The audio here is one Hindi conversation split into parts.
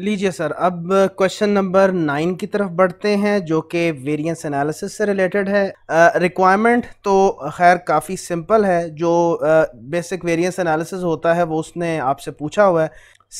लीजिए सर अब क्वेश्चन नंबर नाइन की तरफ बढ़ते हैं जो कि वेरिएंस एनालिसिस से रिलेटेड है रिक्वायरमेंट uh, तो खैर काफ़ी सिंपल है जो बेसिक वेरिएंस एनालिसिस होता है वो उसने आपसे पूछा हुआ है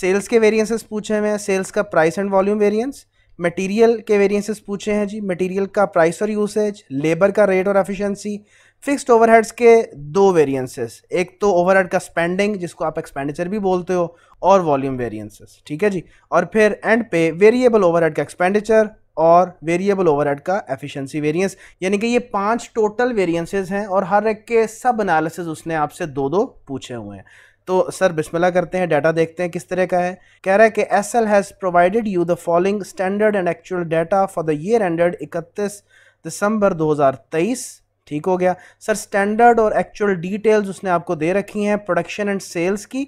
सेल्स के वेरिएंसेस पूछे हुए हैं सेल्स का price and volume variance material के वेरिएंसेस पूछे हैं जी मटेरियल का प्राइस और यूसेज लेबर का रेट और एफिशिएंसी फिक्स्ड ओवरहेड्स के दो वेरिएंसेस एक तो ओवरहेड का स्पेंडिंग जिसको आप एक्सपेंडिचर भी बोलते हो और वॉल्यूम वेरिएंसेस ठीक है जी और फिर एंड पे वेरिएबल ओवरहेड का एक्सपेंडिचर और वेरिएबल ओवरहेड का एफिशिएंसी वेरिएंस यानी कि ये पांच टोटल वेरिएंसेस हैं और हर एक के सब एनालिसिस उसने आपसे दो दो पूछे हुए हैं तो सर बिस्मिल्लाह करते हैं डाटा देखते हैं किस तरह का है कह रहा है कि S L has provided you the following standard and actual data for the year ended इकतीस दिसंबर 2023 ठीक हो गया सर स्टैंडर्ड और एक्चुअल डिटेल्स उसने आपको दे रखी हैं प्रोडक्शन एंड सेल्स की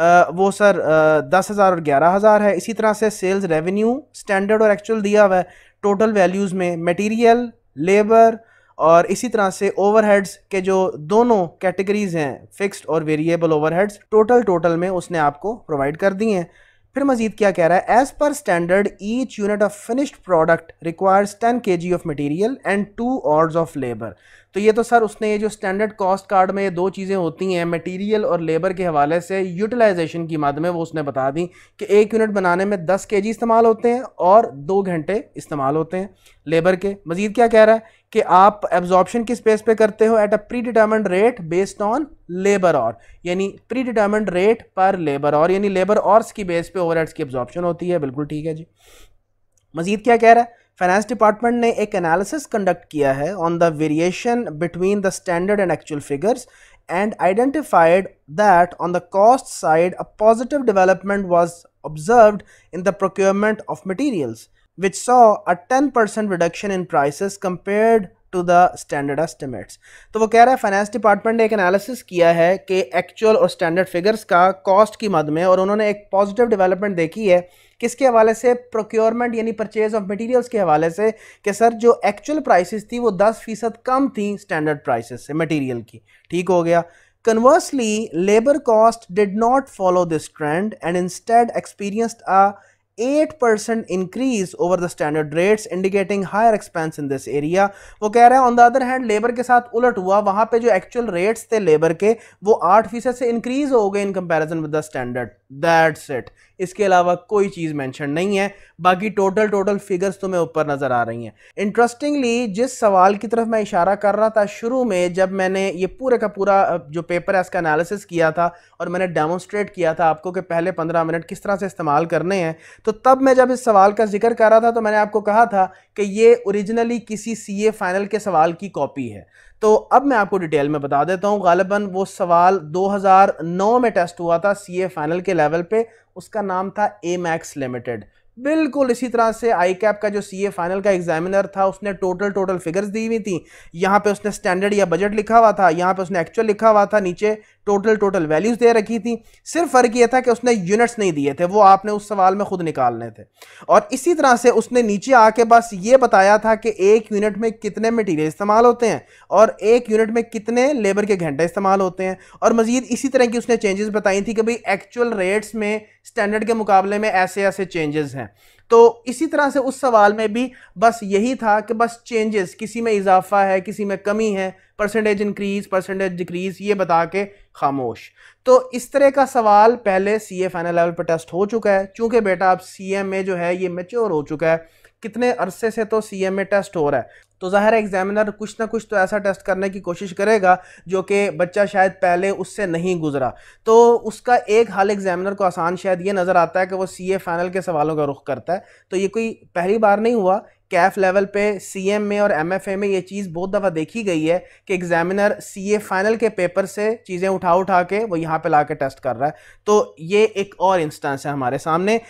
आ, वो सर दस हज़ार और ग्यारह हज़ार है इसी तरह से सेल्स रेवेन्यू स्टैंडर्ड और एक्चुअल दिया हुआ है टोटल वैल्यूज़ में मटेरियल लेबर और इसी तरह से ओवरहेड्स के जो दोनों कैटेगरीज़ हैं फिक्स्ड और वेरिएबल ओवरहेड्स टोटल टोटल में उसने आपको प्रोवाइड कर दी हैं फिर मजीद क्या कह रहा है as per standard each unit of finished product requires ten K G of material and two hours of labour तो ये तो सर उसने ये जो स्टैंडर्ड कॉस्ट कार्ड में ये दो चीज़ें होती हैं मटेरियल और लेबर के हवाले से यूटिलाइजेशन की मद में वो उसने बता दी कि एक यूनिट बनाने में दस के जी इस्तेमाल होते हैं और दो घंटे इस्तेमाल होते हैं लेबर के मज़ीद क्या कह रहा है कि आप एब्जॉर्बशन किस बेस पे करते हो at a predetermined rate based on labour और यानी प्री डिटर्मेंड रेट पर लेबर और यानी लेबर और की बेस पे ओवर की एब्जॉर्बशन होती है बिल्कुल ठीक है जी मज़ीद क्या कह रहा है फाइनेंस डिपार्टमेंट ने एक एनालिसिस कंडक्ट किया है on the variation between the standard and actual figures identified that on the cost side a positive development development was in the procurement of of materials saw a ten percent reduction in prices compared to the standard estimates तो वो कह रहा है फाइनेंस डिपार्टमेंट ने एक एनालिसिस किया है कि एक्चुअल और स्टैंडर्ड फिगर्स का कॉस्ट की मद में और उन्होंने एक पॉजिटिव डेवलपमेंट देखी है किसके हवाले से प्रोक्योरमेंट यानी परचेज ऑफ मटेरियल्स के हवाले से कि सर जो एक्चुअल प्राइसेस थी वो 10 फीसद कम थी स्टैंडर्ड प्राइसेस से मटेरियल की ठीक हो गया conversely labour cost did not follow this trend and in instead experienced a 8% percent increase over the standard rates indicating higher expense in this area वो कह रहे हैं on the other hand labour के साथ उलट हुआ वहाँ पर जो एक्चुअल रेट्स थे लेबर के वो आठ फीसद से इंक्रीज हो गए in comparison with the standard that's it इसके अलावा कोई चीज़ मेंशन नहीं है बाकी टोटल टोटल फिगर्स तुम्हें ऊपर नज़र आ रही हैं इंटरेस्टिंगली जिस सवाल की तरफ मैं इशारा कर रहा था शुरू में जब मैंने ये पूरे का पूरा जो पेपर है इसका एनालिसिस किया था और मैंने डेमोस्ट्रेट किया था आपको कि पहले पंद्रह मिनट किस तरह से इस्तेमाल करने हैं तो तब मैं जब इस सवाल का जिक्र कर रहा था तो मैंने आपको कहा था कि ये ओरिजिनली किसी सी फाइनल के सवाल की कॉपी है तो अब मैं आपको डिटेल में बता देता हूँ गालिबा वो सवाल 2009 में टेस्ट हुआ था सीए फाइनल के लेवल पे उसका नाम था ए मैक्स लिमिटेड बिल्कुल इसी तरह से आई कैप का जो सीए फाइनल का एग्जामिनर था उसने टोटल टोटल फिगर्स दी हुई थी यहाँ पे उसने स्टैंडर्ड या बजट लिखा हुआ था यहाँ पे उसने एक्चुअल लिखा हुआ था नीचे टोटल टोटल वैल्यूज़ दे रखी थी सिर्फ फ़र्क यह था कि उसने यूनिट्स नहीं दिए थे वो आपने उस सवाल में खुद निकालने थे और इसी तरह से उसने नीचे आके बस ये बताया था कि एक यूनिट में कितने मटीरियल इस्तेमाल होते हैं और एक यूनिट में कितने लेबर के घंटे इस्तेमाल होते हैं और मज़ीद इसी तरह की उसने चेंजेस बताई थी कि भाई एक्चुअल रेट्स में स्टैंडर्ड के मुकाबले में ऐसे ऐसे चेंजेस हैं तो इसी तरह से उस सवाल में भी बस यही था कि बस चेंजेस किसी में इजाफा है किसी में कमी है परसेंटेज इंक्रीज परसेंटेज डिक्रीज ये बता के खामोश तो इस तरह का सवाल पहले सी ए फाइनल लेवल पर टेस्ट हो चुका है चूँकि बेटा अब सी एम में जो है ये मेच्योर हो चुका है कितने अरसे से तो सी एम में टेस्ट हो रहा है तो ज़ाहिर एग्जामिनर कुछ ना कुछ तो ऐसा टेस्ट करने की कोशिश करेगा जो कि बच्चा शायद पहले उससे नहीं गुजरा तो उसका एक हाल एग्जामिनर को आसान शायद ये नज़र आता है कि वो सी ए फाइनल के सवालों का रुख करता है तो ये कोई पहली बार नहीं हुआ कैफ लेवल पे सीएम में और एमएफए में ये चीज़ बहुत दफ़ा देखी गई है कि एग्जामिनर सीए फाइनल के पेपर से चीज़ें उठा उठा के वो यहाँ पे ला के टेस्ट कर रहा है तो ये एक और इंस्टेंस है हमारे सामने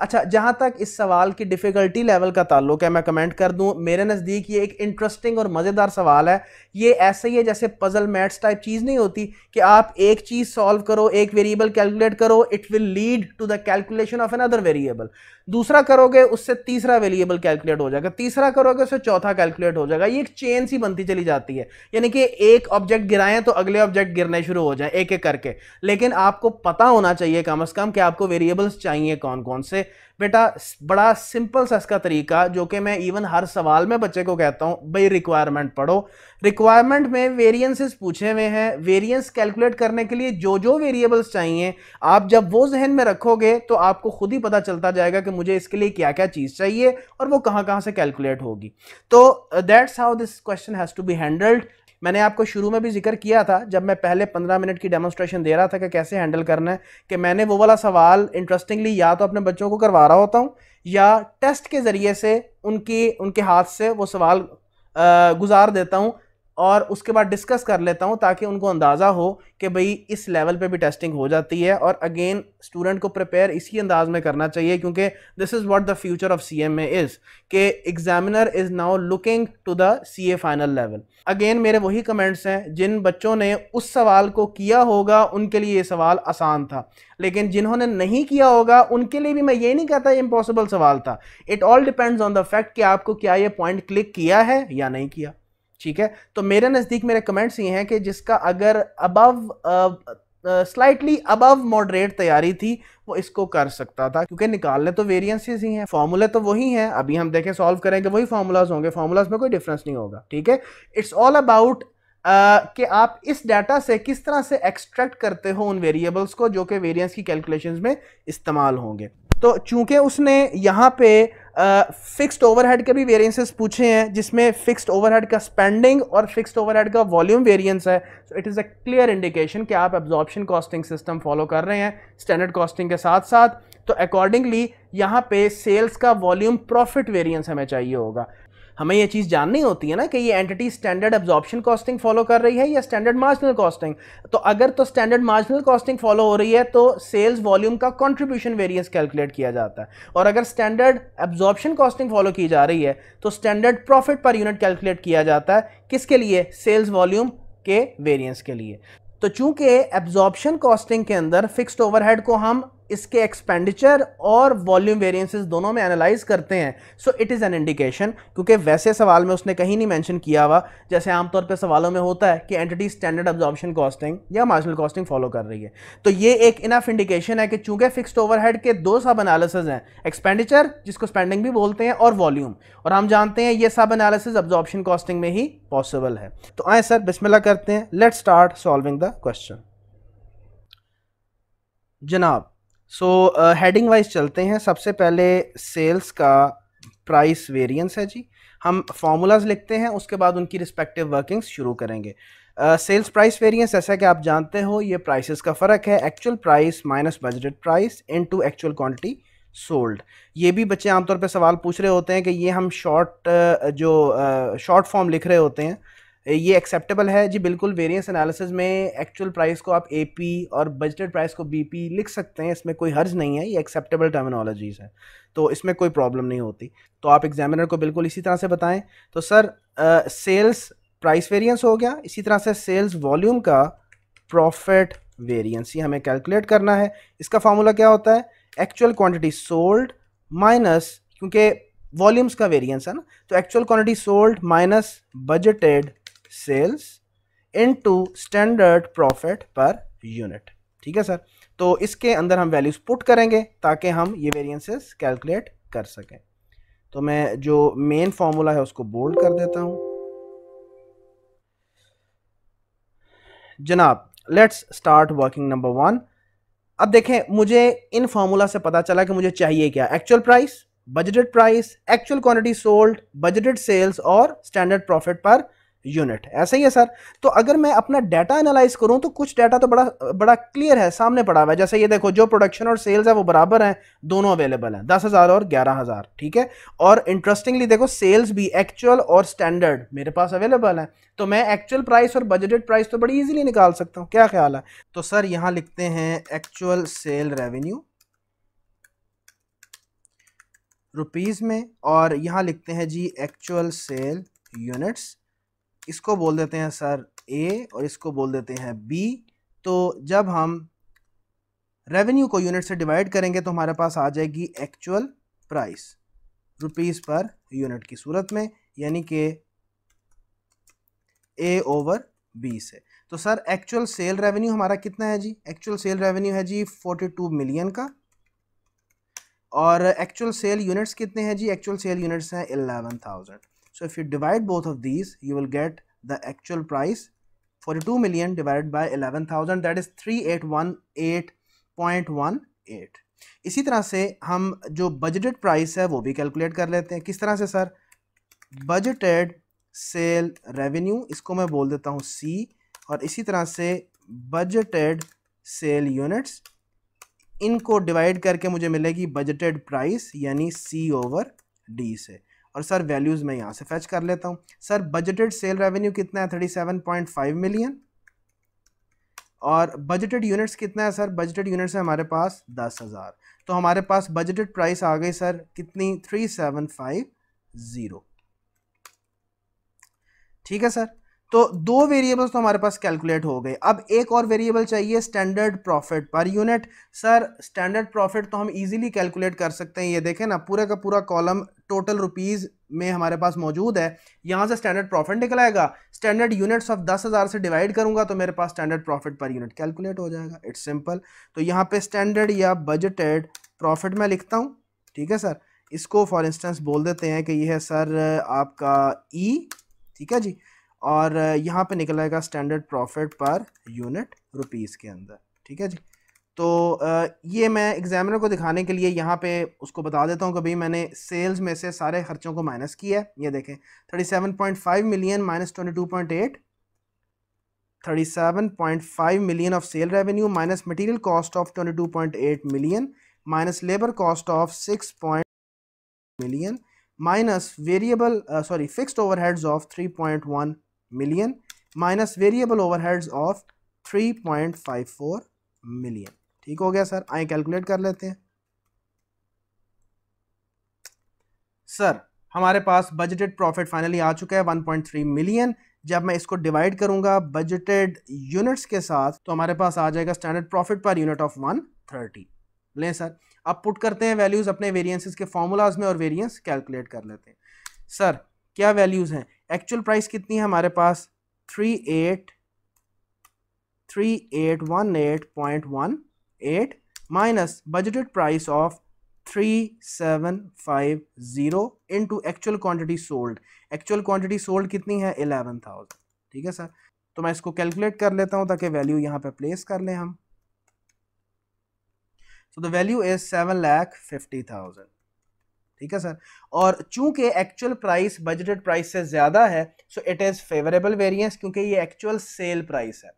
अच्छा जहाँ तक इस सवाल की डिफ़िकल्टी लेवल का ताल्लुक है मैं कमेंट कर दूँ मेरे नज़दीक ये एक इंटरेस्टिंग और मज़ेदार सवाल है ये ऐसे ही है जैसे पज़ल मैट्स टाइप चीज़ नहीं होती कि आप एक चीज़ सॉल्व करो एक वेरिएबल कैलकुलेट करो it will lead to the calculation of other variable दूसरा करोगे उससे तीसरा वेरिएबल कैलकुलेट हो जाएगा तीसरा करोगे उससे चौथा कैलकुलेट हो जाएगा ये एक चेन सी बनती चली जाती है यानी कि एक ऑब्जेक्ट गिराएं तो अगले ऑब्जेक्ट गिरने शुरू हो जाए एक एक करके लेकिन आपको पता होना चाहिए कम अज़ कम कि आपको वेरिएबल्स चाहिए कौन कौन से बेटा बड़ा सिंपल सा इसका तरीका जो कि मैं इवन हर सवाल में बच्चे को कहता हूँ भाई रिक्वायरमेंट पढ़ो रिक्वायरमेंट में वेरिएंसेस पूछे हुए हैं वेरिएंस कैलकुलेट करने के लिए जो जो वेरिएबल्स चाहिए आप जब वो जहन में रखोगे तो आपको खुद ही पता चलता जाएगा कि मुझे इसके लिए क्या क्या चीज़ चाहिए और वो कहाँ कहाँ से कैलकुलेट होगी तो that's how this question has to be handled मैंने आपको शुरू में भी जिक्र किया था जब मैं पहले पंद्रह मिनट की डेमोस्ट्रेशन दे रहा था कि कैसे हैंडल करना है कि मैंने वो वाला सवाल इंटरेस्टिंगली या तो अपने बच्चों को करवा रहा होता हूँ या टेस्ट के ज़रिए से उनकी उनके हाथ से वो सवाल गुजार देता हूँ और उसके बाद डिस्कस कर लेता हूँ ताकि उनको अंदाज़ा हो कि भाई इस लेवल पे भी टेस्टिंग हो जाती है और अगेन स्टूडेंट को प्रिपेयर इसी अंदाज में करना चाहिए क्योंकि this is what the future of C M as is examiner is now looking to the C A final level again मेरे वही कमेंट्स हैं जिन बच्चों ने उस सवाल को किया होगा उनके लिए ये सवाल आसान था लेकिन जिन्होंने नहीं किया होगा उनके लिए भी मैं ये नहीं कहता इम्पॉसिबल सवाल था it all depends on the fact कि आपको क्या ये पॉइंट क्लिक किया है या नहीं किया ठीक है तो मेरे नज़दीक मेरे कमेंट्स ये हैं कि जिसका अगर अबव स्लाइटली अबव मॉडरेट तैयारी थी वो इसको कर सकता था क्योंकि निकालने तो वेरियंसेस ही हैं फार्मूले तो वही हैं अभी हम देखें सॉल्व करेंगे वही फार्मूलाज होंगे फार्मूलाज में कोई डिफरेंस नहीं होगा ठीक है इट्स ऑल अबाउट कि आप इस डाटा से किस तरह से एक्सट्रैक्ट करते हो उन वेरिएबल्स को जो कि वेरिएंस की कैलकुलेशंस में इस्तेमाल होंगे तो चूंकि उसने यहाँ पे फिक्स्ड ओवरहेड के भी वेरिएंसेस पूछे हैं जिसमें फिक्स्ड ओवरहेड का स्पेंडिंग और फिक्स्ड ओवरहेड का वॉल्यूम वेरिएंस है so it is a clear indication कि आप एब्जॉर्प्शन कॉस्टिंग सिस्टम फॉलो कर रहे हैं स्टैंडर्ड कॉस्टिंग के साथ साथ तो अकॉर्डिंगली यहाँ पे सेल्स का वॉल्यूम प्रॉफिट वेरियंस हमें चाहिए होगा हमें ये चीज़ जाननी होती है ना कि ये entity standard absorption costing follow कर रही है या स्टैंडर्ड मार्जिनल कॉस्टिंग तो अगर तो स्टैंडर्ड मार्जिनल कॉस्टिंग फॉलो हो रही है तो सेल्स वॉल्यूम का कॉन्ट्रीब्यूशन वेरियंस कैलकुलेट किया जाता है और अगर स्टैंडर्ड एब्जॉर्प्शन कॉस्टिंग फॉलो की जा रही है तो standard profit per unit calculate किया जाता है किसके लिए सेल्स वॉल्यूम के वेरियंस के लिए तो चूंकि एब्जॉर्प्शन कॉस्टिंग के अंदर फिक्स्ड ओवरहेड को हम इसके एक्सपेंडिचर और वॉल्यूम वेरिएंसेस दोनों में एनालाइज करते हैं so it is an indication क्योंकि वैसे सवाल में उसने कहीं नहीं मेंशन किया हुआ जैसे आमतौर पर सवालों में होता है कि एंटिटी स्टैंडर्ड ऑब्जॉर्बशन कॉस्टिंग या मार्जिनल कॉस्टिंग फॉलो कर रही है तो ये एक इनफ इंडिकेशन है कि चूंकि फिक्सड ओवर के दो सब एनालिसिस हैं एक्सपेंडिचर जिसको स्पेंडिंग भी बोलते हैं और वॉल्यूम और हम जानते हैं ये सब एनालिसिस ऑब्जॉर्बशन कॉस्टिंग में ही पॉसिबल है तो आए सर बिस्मिल्लाह करते हैं let start solving the question जनाब सो हेडिंग वाइज चलते हैं सबसे पहले सेल्स का प्राइस वेरिएंस है जी हम फार्मूलाज लिखते हैं उसके बाद उनकी रिस्पेक्टिव वर्किंग्स शुरू करेंगे सेल्स प्राइस वेरिएंस ऐसा कि आप जानते हो ये प्राइसेस का फ़र्क है actual price minus budgeted price into actual quantity sold ये भी बच्चे आमतौर पे सवाल पूछ रहे होते हैं कि ये हम शॉर्ट uh, जो शॉर्ट uh, फॉर्म लिख रहे होते हैं ये एक्सेप्टेबल है जी बिल्कुल वेरियंस एनालिसिस में एक्चुअल प्राइस को आप एपी और बजटेड प्राइस को बीपी लिख सकते हैं इसमें कोई हर्ज नहीं है ये एक्सेप्टेबल टर्मिनोलॉजीज़ है तो इसमें कोई प्रॉब्लम नहीं होती तो आप एग्जामिनर को बिल्कुल इसी तरह से बताएं तो सर सेल्स प्राइस वेरियंस हो गया इसी तरह से सेल्स वॉल्यूम का प्रॉफिट वेरियंस ये हमें कैलकुलेट करना है इसका फार्मूला क्या होता है एक्चुअल क्वान्टिटी सोल्ड माइनस क्योंकि वॉल्यूम्स का वेरियंस है ना तो actual quantity sold minus budgeted into standard profit per unit ठीक है सर तो इसके अंदर हम वैल्यूज पुट करेंगे ताकि हम ये वेरियंसेस कैलकुलेट कर सकें तो मैं जो मेन फॉर्मूला है उसको बोल्ड कर देता हूँ जनाब let's start working number one अब देखें मुझे इन फॉर्मूला से पता चला कि मुझे चाहिए क्या actual price budgeted price actual quantity sold budgeted sales और स्टैंडर्ड प्रॉफिट पर यूनिट ऐसा ही है सर तो अगर मैं अपना डाटा एनालाइज करूं तो कुछ डाटा तो बड़ा बड़ा क्लियर है सामने पड़ा हुआ है जैसे ये देखो जो प्रोडक्शन और सेल्स है वो बराबर हैं दोनों अवेलेबल हैं दस हज़ार और ग्यारह हज़ार ठीक है और इंटरेस्टिंगली देखो सेल्स भी एक्चुअल और स्टैंडर्ड मेरे पास अवेलेबल है तो मैं एक्चुअल प्राइस और बजटेड प्राइस तो बड़ी ईजिली निकाल सकता हूँ क्या ख्याल है तो सर यहाँ लिखते हैं एक्चुअल सेल रेवेन्यू रुपीज़ में और यहाँ लिखते हैं जी एक्चुअल सेल यूनिट्स इसको बोल देते हैं सर ए और इसको बोल देते हैं बी तो जब हम रेवेन्यू को यूनिट से डिवाइड करेंगे तो हमारे पास आ जाएगी actual price rupees per unit की सूरत में यानी कि ए ओवर बी से तो सर एक्चुअल सेल रेवेन्यू हमारा कितना है जी एक्चुअल सेल रेवेन्यू है जी फोर्टी टू मिलियन का और एक्चुअल सेल यूनिट्स कितने हैं जी एक्चुअल सेल यूनिट्स हैं eleven thousand So if you divide both of these, you will get the actual price 42 million divided by 11,000 that is 3818.18 इसी तरह से हम जो बजटेड प्राइस है वो भी कैलकुलेट कर लेते हैं किस तरह से सर बजटेड सेल रेवेन्यू इसको मैं बोल देता हूँ सी और इसी तरह से बजटेड सेल यूनिट्स इनको डिवाइड करके मुझे मिलेगी बजटेड प्राइस यानी सी ओवर डी से और सर वैल्यूज़ मैं यहाँ से फैच कर लेता हूँ सर बजटेड सेल रेवेन्यू कितना है thirty seven point five million और बजटेड यूनिट्स कितना है सर बजटेड यूनिट्स है हमारे पास दस हज़ार तो हमारे पास बजटेड प्राइस आ गई सर कितनी थ्री सेवन फाइव ज़ीरो ठीक है सर तो दो वेरिएबल्स तो हमारे पास कैलकुलेट हो गए अब एक और वेरिएबल चाहिए standard profit per unit sir standard profit तो हम इजीली कैलकुलेट कर सकते हैं ये देखें ना पूरे का पूरा कॉलम टोटल रुपीज़ में हमारे पास मौजूद है यहाँ से स्टैंडर्ड प्रॉफिट निकलाएगा स्टैंडर्ड यूनिट्स ऑफ दस हज़ार से डिवाइड करूँगा तो मेरे पास standard profit per unit calculate हो जाएगा इट्स सिंपल तो यहाँ पर स्टैंडर्ड या बजटेड प्रॉफिट मैं लिखता हूँ ठीक है सर इसको फॉर इंस्टेंस बोल देते हैं कि यह है सर आपका ई e, ठीक है जी और यहाँ पे निकल आएगा standard profit per unit rupees के अंदर ठीक है जी तो ये मैं एग्जामिनर को दिखाने के लिए यहाँ पे उसको बता देता हूँ कि भाई मैंने सेल्स में से सारे खर्चों को माइनस किया है ये देखें thirty seven point five million minus twenty two point eight thirty seven point five million of sale revenue minus material cost of twenty two point eight million minus labour cost of six point million minus variable sorry fixed overheads of three point one million minus variable overheads of 3.54 million ठीक हो गया सर आए कैलकुलेट कर लेते हैं सर हमारे पास बजटेड प्रॉफिट फाइनली आ चुका है 1.3 मिलियन जब मैं इसको डिवाइड करूंगा बजटेड यूनिट्स के साथ तो हमारे पास आ जाएगा standard profit per unit of 130 लें सर अब पुट करते हैं वैल्यूज़ अपने वेरिएंसेस के फॉर्मूलाज में और वेरिएंस कैलकुलेट कर लेते हैं सर क्या वैल्यूज़ हैं एक्चुअल प्राइस कितनी है हमारे पास three eight three eight one eight point one eight minus budgeted price of three seven five zero into actual quantity sold actual quantity sold कितनी है एलेवन थाउजेंड ठीक है सर तो मैं इसको कैलकुलेट कर लेता हूँ ताकि वैल्यू यहाँ पे प्लेस कर लें हम so the value is seven lakh fifty thousand ठीक है सर और चूंकि एक्चुअल प्राइस बजटेड प्राइस से ज़्यादा है so it is favourable variance क्योंकि ये एक्चुअल सेल प्राइस है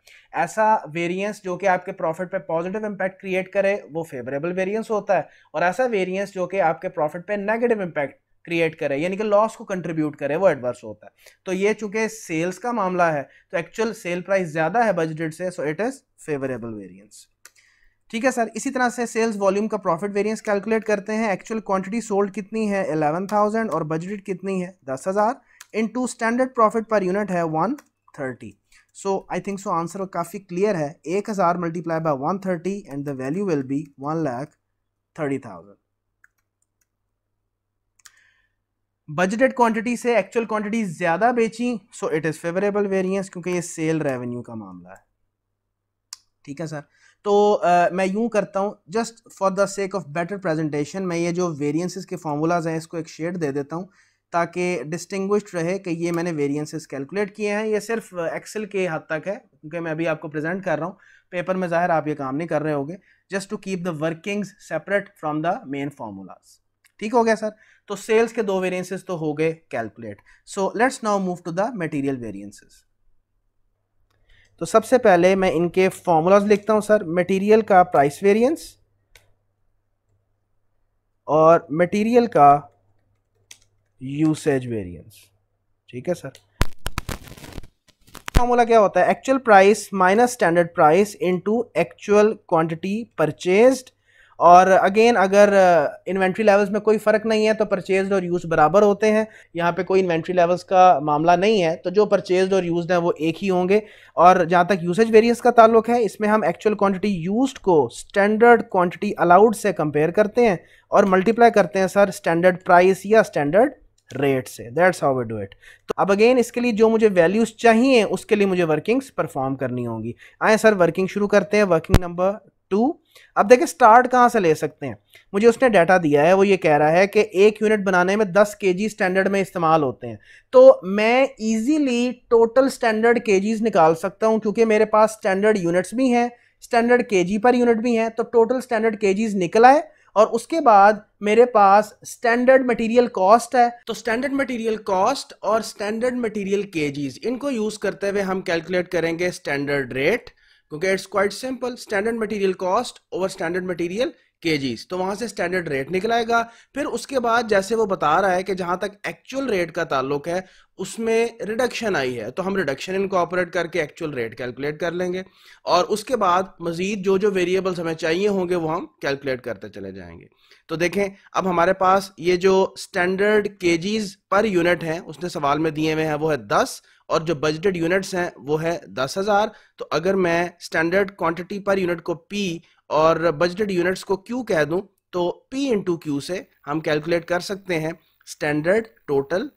ऐसा वेरिएंस जो कि आपके प्रॉफिट पे पॉजिटिव इम्पैक्ट क्रिएट करे वो फेवरेबल वेरिएंस होता है और ऐसा वेरिएंस जो कि आपके प्रॉफिट पे नेगेटिव इम्पैक्ट क्रिएट करे यानी कि लॉस को कंट्रीब्यूट करे वो एडवर्स होता है तो ये चूंकि सेल्स का मामला है तो एक्चुअल सेल प्राइस ज़्यादा है बजटेड से so it is favourable variance ठीक है सर इसी तरह से सेल्स वॉल्यूम का प्रॉफिट वेरियंस कैलकुलेट करते हैं एक्चुअल क्वांटिटी सोल्ड कितनी है एलेवन थाउजेंड और बजटेड कितनी है दस हज़ार into standard profit per unit है one thirty so I think so answer काफ़ी क्लियर है एक हज़ार multiply by one thirty and the value will be one lakh thirty thousand budgeted quantity से एक्चुअल क्वांटिटी ज़्यादा बेची so it is favourable variance क्योंकि ये सेल रेवेन्यू का मामला है ठीक है सर तो आ, मैं यूँ करता हूँ just for the sake of better presentation मैं ये जो वेरिएंसेस के फार्मूलाज हैं इसको एक शेड दे देता हूँ ताकि डिस्टिंग्विश्ड रहे कि ये मैंने वेरिएंसेस कैलकुलेट किए हैं ये सिर्फ एक्सेल के हद तक है क्योंकि मैं अभी आपको प्रेजेंट कर रहा हूँ पेपर में ज़ाहिर आप ये काम नहीं कर रहे होगे just to keep the workings separate from the main formulas ठीक हो गया सर तो सेल्स के दो वेरिएंसेस तो हो गए calculate so let's now move to the material variances तो सबसे पहले मैं इनके फॉर्मूलाज लिखता हूं सर मटेरियल का प्राइस वेरिएंस और मटेरियल का यूसेज वेरिएंस ठीक है सर फॉर्मूला क्या होता है actual price minus standard price into actual quantity purchased और अगेन अगर इन्वेंट्री लेवल्स में कोई फ़र्क नहीं है तो परचेज और यूज़ बराबर होते हैं यहाँ पे कोई इन्वेंट्री लेवल्स का मामला नहीं है तो जो परचेज और यूज़ हैं वो एक ही होंगे और जहाँ तक यूसेज वेरियस का ताल्लुक है इसमें हम एक्चुअल क्वांटिटी यूज्ड को स्टैंडर्ड क्वांटिटी अलाउड से कंपेयर करते हैं और मल्टीप्लाई करते हैं सर स्टैंडर्ड प्राइस या स्टैंडर्ड रेट से that's how we do it तो अब अगेन इसके लिए जो मुझे वैल्यूज़ चाहिए उसके लिए मुझे वर्किंग्स परफॉर्म करनी होंगी आए सर वर्किंग शुरू करते हैं वर्किंग नंबर टू अब देखिए स्टार्ट कहाँ से ले सकते हैं मुझे उसने डाटा दिया है वो ये कह रहा है कि एक यूनिट बनाने में 10 के स्टैंडर्ड में इस्तेमाल होते हैं तो मैं इजीली टोटल स्टैंडर्ड के निकाल सकता हूँ क्योंकि मेरे पास स्टैंडर्ड यूनिट्स भी हैं स्टैंडर्ड के पर यूनिट भी हैं तो टोटल स्टैंडर्ड के निकला है और उसके बाद मेरे पास स्टैंडर्ड मटेरियल कॉस्ट है तो स्टैंडर्ड मटेरियल कॉस्ट और स्टैंडर्ड मटेरियल केजीज इनको यूज़ करते हुए हम कैलकुलेट करेंगे स्टैंडर्ड रेट क्योंकि it's quite simple standard material cost over standard material KGs तो वहां से स्टैंडर्ड रेट निकलाएगा फिर उसके बाद जैसे वो बता रहा है कि जहां तक एक्चुअल रेट का ताल्लुक है उसमें रिडक्शन आई है तो हम रिडक्शन इनकॉपरेट करके एक्चुअल रेट कैलकुलेट कर लेंगे और उसके बाद मजीद जो जो वेरिएबल्स हमें चाहिए होंगे वो हम कैलकुलेट करते चले जाएंगे तो देखें अब हमारे पास ये जो स्टैंडर्ड केजीज पर यूनिट है उसने सवाल में दिए हुए हैं वो है दस और जो बजटेड यूनिट्स हैं वो है दस हज़ार तो अगर मैं स्टैंडर्ड क्वांटिटी पर यूनिट को पी और बजटेड यूनिट्स को क्यू कह दूं तो पी इंटू क्यू से हम कैलकुलेट कर सकते हैं स्टैंडर्ड टोटल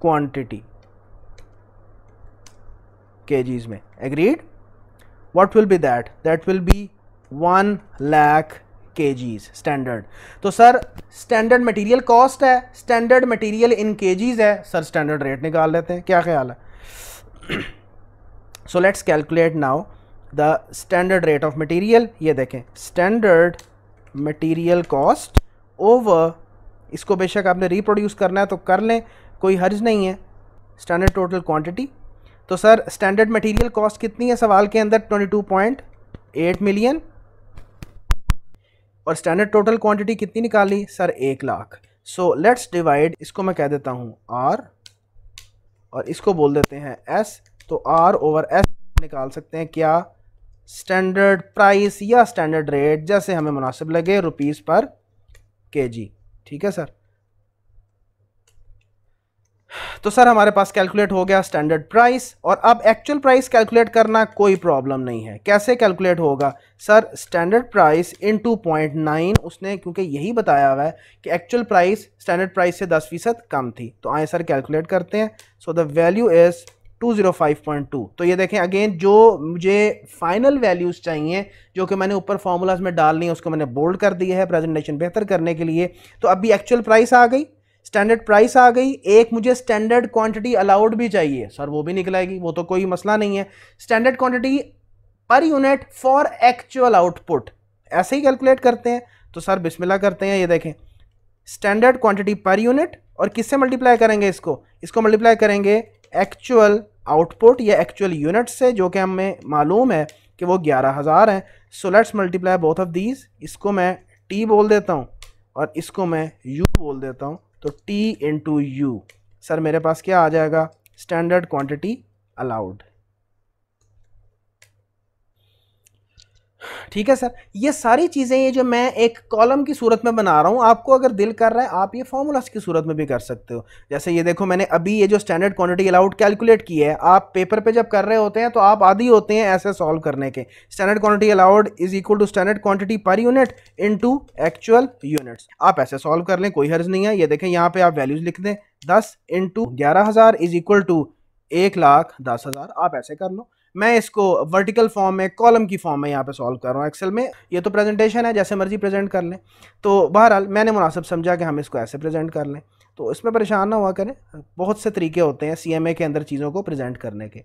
क्वांटिटी केजीज में agreed what will be that that will be one lakh के स्टैंडर्ड तो सर स्टैंडर्ड मटेरियल कॉस्ट है स्टैंडर्ड मटेरियल इन के है सर स्टैंडर्ड रेट निकाल लेते हैं क्या ख्याल है so let's calculate now the standard rate of material ये देखें स्टैंडर्ड मटेरियल कॉस्ट ओवर इसको बेशक आपने रिप्रोड्यूस करना है तो कर लें कोई हर्ज नहीं है स्टैंडर्ड टोटल क्वांटिटी तो सर स्टैंडर्ड मटेरियल कॉस्ट कितनी है सवाल के अंदर 22.8 मिलियन और स्टैंडर्ड टोटल क्वांटिटी कितनी निकाली सर एक लाख सो लेट्स डिवाइड इसको मैं कह देता हूँ आर और इसको बोल देते हैं एस तो आर ओवर एस निकाल सकते हैं क्या स्टैंडर्ड प्राइस या स्टैंडर्ड रेट जैसे हमें मुनासिब लगे रुपीज़ पर के जी ठीक है सर तो सर हमारे पास कैलकुलेट हो गया स्टैंडर्ड प्राइस और अब एक्चुअल प्राइस कैलकुलेट करना कोई प्रॉब्लम नहीं है कैसे कैलकुलेट होगा sir standard price into point nine उसने क्योंकि यही बताया हुआ है कि एक्चुअल प्राइस स्टैंडर्ड प्राइस से दस फीसद कम थी तो आए सर कैलकुलेट करते हैं सो द वैल्यू इज़ 205.2 तो ये देखें अगेन जो मुझे फाइनल वैल्यूज़ चाहिए जो कि मैंने ऊपर फार्मूलाज में डालनी है उसको मैंने बोल्ड कर दिया है प्रेजेंटेशन बेहतर करने के लिए तो अभी एक्चुअल प्राइस आ गई स्टैंडर्ड प्राइस आ गई एक मुझे स्टैंडर्ड क्वांटिटी अलाउड भी चाहिए सर वो भी निकलेगी वो तो कोई मसला नहीं है standard quantity per unit for actual output ऐसे ही कैलकुलेट करते हैं तो सर बिस्मिल्लाह करते हैं ये देखें स्टैंडर्ड क्वांटिटी पर यूनिट और किससे मल्टीप्लाई करेंगे इसको इसको मल्टीप्लाई करेंगे एक्चुअल आउटपुट या एक्चुअल यूनिट से जो कि हमें मालूम है कि वो ग्यारह हज़ार हैं so let's multiply both of these इसको मैं टी बोल देता हूँ और इसको मैं यू बोल देता हूँ तो टी इंटू यू सर मेरे पास क्या आ जाएगा स्टैंडर्ड क्वांटिटी अलाउड ठीक है सर ये सारी चीज़ें ये जो मैं एक कॉलम की सूरत में बना रहा हूँ आपको अगर दिल कर रहा है आप ये फॉर्मूलाज की सूरत में भी कर सकते हो जैसे ये देखो मैंने अभी ये जो स्टैंडर्ड क्वांटिटी अलाउड कैलकुलेट की है आप पेपर पे जब कर रहे होते हैं तो आप आदि होते हैं ऐसे सॉल्व करने के standard quantity allowed is equal to standard quantity per unit in actual units आप ऐसे सॉल्व कर लें कोई हर्ज नहीं है ये देखें यहाँ पे आप वैल्यूज लिख दें दस इंटू ग्यारह हज़ार इज इक्वल टू एक लाख दस हज़ार आप ऐसे कर लो मैं इसको वर्टिकल फॉर्म में कॉलम की फॉर्म में यहाँ पे सॉल्व कर रहा हूँ एक्सेल में ये तो प्रेजेंटेशन है जैसे मर्जी प्रेजेंट कर लें तो बहरहाल मैंने मुनासिब समझा कि हम इसको ऐसे प्रेजेंट कर लें तो इसमें परेशान ना हुआ करें बहुत से तरीके होते हैं सी के अंदर चीज़ों को प्रेजेंट करने के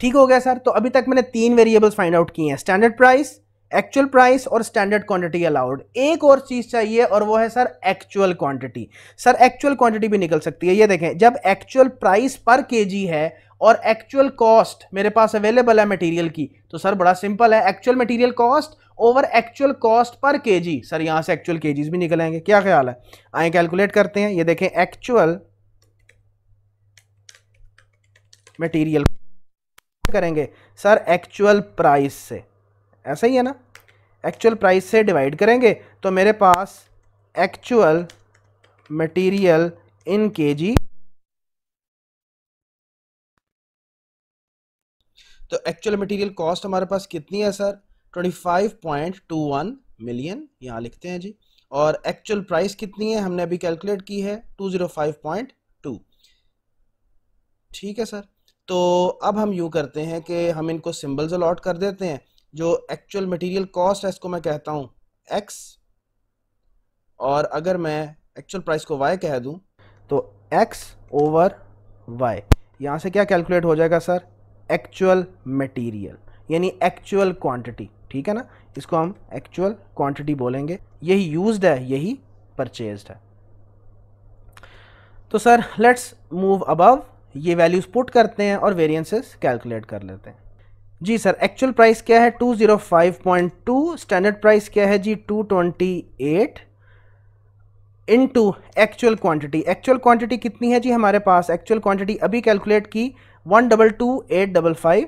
ठीक हो गया सर तो अभी तक मैंने तीन वेरिएबल्स फाइंड आउट किए हैं स्टैंडर्ड प्राइस एक्चुअल प्राइस और स्टैंडर्ड क्वांटिटी अलाउड एक और चीज़ चाहिए और वो है sir actual quantity sir actual quantity भी निकल सकती है ये देखें जब एक्चुअल प्राइस पर केजी है और एक्चुअल कॉस्ट मेरे पास अवेलेबल है मटेरियल की तो सर बड़ा सिंपल है actual material cost over actual cost per KG sir यहाँ से एक्चुअल केजीज भी निकलेंगे क्या ख्याल है आए कैलकुलेट करते हैं ये देखें एक्चुअल मटेरियल करेंगे सर एक्चुअल प्राइस से ऐसा ही है ना एक्चुअल प्राइस से डिवाइड करेंगे तो मेरे पास एक्चुअल मटेरियल इन केजी तो एक्चुअल मटेरियल कॉस्ट हमारे पास कितनी है सर 25.21 मिलियन यहाँ लिखते हैं जी और एक्चुअल प्राइस कितनी है हमने अभी कैलकुलेट की है 205.2 ठीक है सर तो अब हम यू करते हैं कि हम इनको सिंबल्स अलॉट कर देते हैं जो एक्चुअल मटेरियल कॉस्ट है इसको मैं कहता हूँ एक्स और अगर मैं एक्चुअल प्राइस को वाई कह दूँ तो एक्स ओवर वाई यहाँ से क्या कैलकुलेट हो जाएगा सर एक्चुअल मटेरियल यानी एक्चुअल क्वांटिटी ठीक है ना इसको हम एक्चुअल क्वांटिटी बोलेंगे यही यूज्ड है यही परचेज है तो सर लेट्स मूव अबव ये वैल्यूज पुट करते हैं और वेरिएंसेस कैलकुलेट कर लेते हैं जी सर एक्चुअल प्राइस क्या है 205.2 स्टैंडर्ड प्राइस क्या है जी 228 into actual quantity actual quantity कितनी है जी हमारे पास एक्चुअल क्वांटिटी अभी कैलकुलेट की one double two eight double five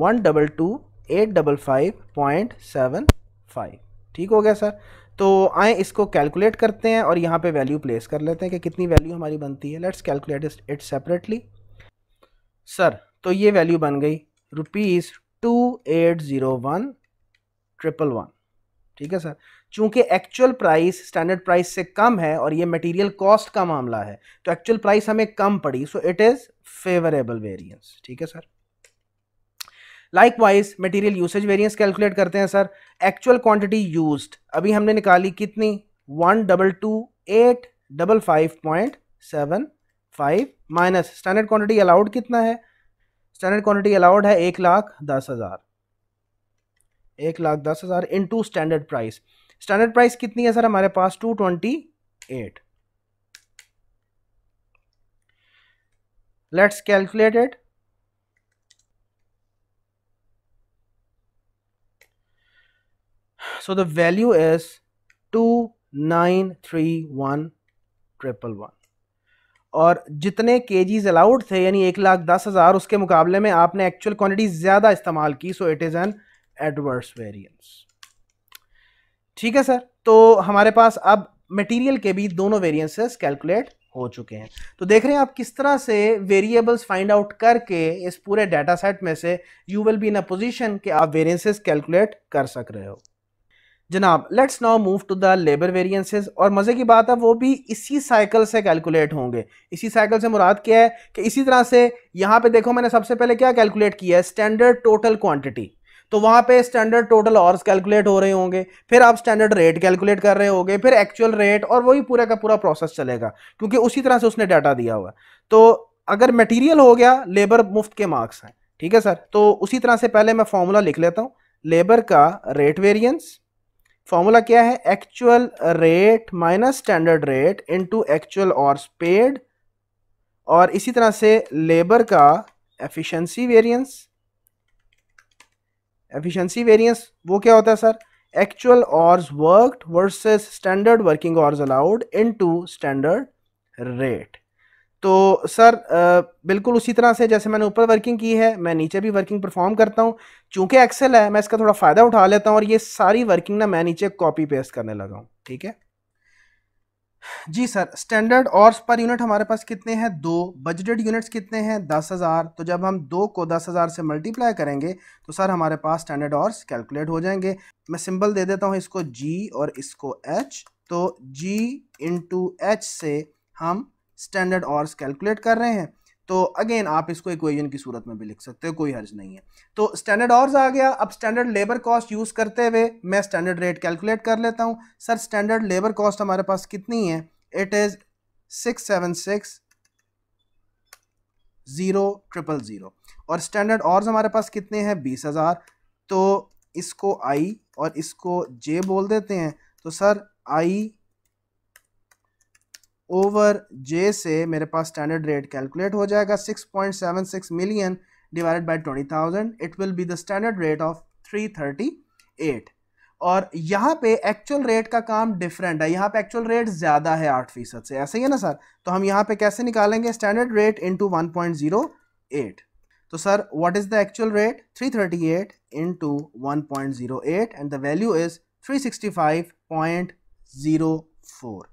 one double two eight double five point seven five ठीक हो गया सर तो आए इसको कैलकुलेट करते हैं और यहाँ पे वैल्यू प्लेस कर लेते हैं कि कितनी वैल्यू हमारी बनती है let's calculate it separately sir तो ये वैल्यू बन गई rupees two eight zero one triple one ठीक है सर चूंकि एक्चुअल प्राइस स्टैंडर्ड प्राइस से कम है और ये मटेरियल कॉस्ट का मामला है तो एक्चुअल प्राइस हमें कम पड़ी so it is favourable variance ठीक है sir likewise material usage variance calculate करते हैं सर एक्चुअल क्वांटिटी यूज्ड अभी हमने निकाली कितनी one double two eight double five point seven five minus standard quantity allowed कितना है स्टैंडर्ड क्वांटिटी अलाउड है एक लाख दस हज़ार एक लाख दस हज़ार into standard price standard price कितनी है सर हमारे पास two twenty eight let's calculate it is two nine three 2931 triple one और जितने केजीज अलाउड थे यानी एक लाख दस हज़ार उसके मुकाबले में आपने एक्चुअल क्वांटिटी ज़्यादा इस्तेमाल की so it is an adverse variance ठीक है सर तो हमारे पास अब मटेरियल के भी दोनों वेरिएंसेस कैलकुलेट हो चुके हैं तो देख रहे हैं आप किस तरह से वेरिएबल्स फाइंड आउट करके इस पूरे डाटा सेट में से you will be in a position कि आप वेरिएंसेस कैलकुलेट कर सक रहे हो जनाब let's now move to the labour variances और मज़े की बात है वो भी इसी साइकिल से कैलकुलेट होंगे इसी साइकिल से मुराद क्या है कि इसी तरह से यहाँ पे देखो मैंने सबसे पहले क्या कैलकुलेट किया है स्टैंडर्ड टोटल क्वांटिटी तो वहाँ पे स्टैंडर्ड टोटल आवर्स कैलकुलेट हो रहे होंगे फिर आप स्टैंडर्ड रेट कैलकुलेट कर रहे होंगे फिर एक्चुअल रेट और वही पूरा का पूरा प्रोसेस चलेगा क्योंकि उसी तरह से उसने डाटा दिया हुआ तो अगर मटीरियल हो गया लेबर मुफ्त के मार्क्स हैं ठीक है सर तो उसी तरह से पहले मैं फॉर्मूला लिख लेता हूँ लेबर का रेट वेरियंस फॉर्मूला क्या है actual rate minus standard rate into actual hours paid और इसी तरह से लेबर का एफिशिएंसी वेरिएंस एफिशिएंसी वेरिएंस वो क्या होता है sir actual hours worked versus standard working hours allowed into standard rate तो सर बिल्कुल उसी तरह से जैसे मैंने ऊपर वर्किंग की है मैं नीचे भी वर्किंग परफॉर्म करता हूँ चूंकि एक्सेल है मैं इसका थोड़ा फ़ायदा उठा लेता हूँ और ये सारी वर्किंग ना मैं नीचे कॉपी पेस्ट करने लगा हूँ ठीक है जी सर स्टैंडर्ड और पर यूनिट हमारे पास कितने हैं दो बजटेड यूनिट्स कितने हैं दस हज़ार तो जब हम दो को दस हज़ार से मल्टीप्लाई करेंगे तो सर हमारे पास स्टैंडर्ड और कैलकुलेट हो जाएंगे मैं सिंबल दे देता हूँ इसको जी और इसको एच तो जी इंटू एच से हम स्टैंडर्ड और कैलकुलेट कर रहे हैं तो अगेन आप इसको इक्वेजन की सूरत में भी लिख सकते हो कोई हर्ज नहीं है तो स्टैंडर्ड ऑर्स आ गया अब स्टैंडर्ड लेबर कॉस्ट यूज़ करते हुए मैं स्टैंडर्ड रेट कैलकुलेट कर लेता हूँ सर स्टैंडर्ड लेबर कॉस्ट हमारे पास कितनी है it is six seven six zero triple zero और स्टैंडर्ड ऑर्स हमारे पास कितने हैं बीस हज़ार तो इसको आई और इसको जे बोल देते हैं तो सर आई ओवर जे से मेरे पास स्टैंडर्ड रेट कैलकुलेट हो जाएगा 6.76 million divided by 20,000 it will be the standard rate of 338 और यहाँ पे एक्चुअल रेट का काम डिफरेंट है यहाँ पे एक्चुअल रेट ज़्यादा है आठ फीसद से ऐसे ही है ना सर तो हम यहाँ पे कैसे निकालेंगे standard rate into one point zero eight तो sir what is the actual rate three thirty eight into one point zero eight and the value is three sixty five point zero four